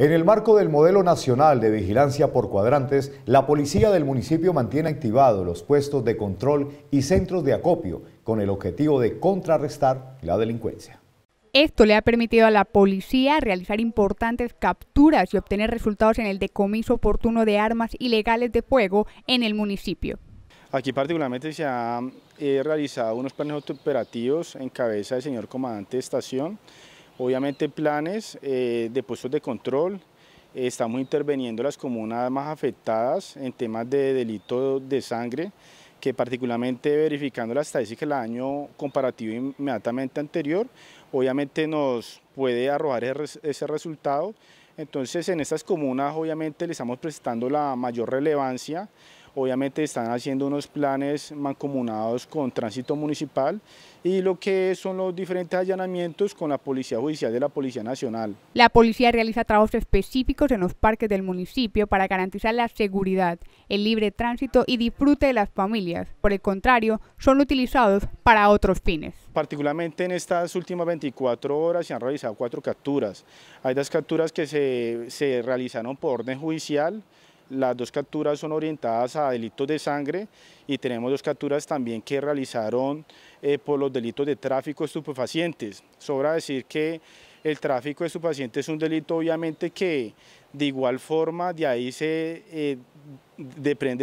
En el marco del modelo nacional de vigilancia por cuadrantes, la policía del municipio mantiene activados los puestos de control y centros de acopio con el objetivo de contrarrestar la delincuencia. Esto le ha permitido a la policía realizar importantes capturas y obtener resultados en el decomiso oportuno de armas ilegales de fuego en el municipio. Aquí particularmente se han eh, realizado unos planes operativos en cabeza del señor comandante de estación Obviamente planes eh, de puestos de control, estamos interviniendo las comunas más afectadas en temas de delito de sangre, que particularmente verificando la estadística del año comparativo inmediatamente anterior, obviamente nos puede arrojar ese resultado. Entonces en estas comunas obviamente le estamos prestando la mayor relevancia Obviamente están haciendo unos planes mancomunados con tránsito municipal y lo que son los diferentes allanamientos con la Policía Judicial de la Policía Nacional. La policía realiza trabajos específicos en los parques del municipio para garantizar la seguridad, el libre tránsito y disfrute de las familias. Por el contrario, son utilizados para otros fines. Particularmente en estas últimas 24 horas se han realizado cuatro capturas. Hay dos capturas que se, se realizaron por orden judicial las dos capturas son orientadas a delitos de sangre y tenemos dos capturas también que realizaron eh, por los delitos de tráfico de estupefacientes. Sobra decir que el tráfico de estupefacientes es un delito obviamente que de igual forma de ahí se eh,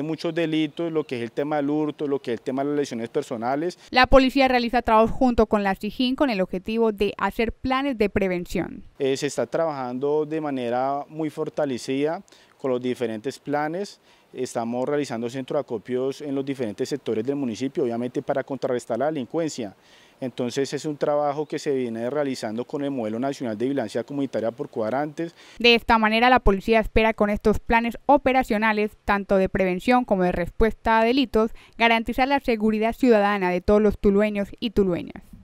muchos delitos, lo que es el tema del hurto, lo que es el tema de las lesiones personales. La policía realiza trabajos junto con la SIGIN con el objetivo de hacer planes de prevención. Eh, se está trabajando de manera muy fortalecida con los diferentes planes. Estamos realizando centro de acopios en los diferentes sectores del municipio, obviamente para contrarrestar la delincuencia. Entonces es un trabajo que se viene realizando con el modelo nacional de vigilancia comunitaria por cuadrantes. De esta manera la policía espera con estos planes operacionales, tanto de prevención como de respuesta a delitos, garantizar la seguridad ciudadana de todos los tulueños y tulueñas.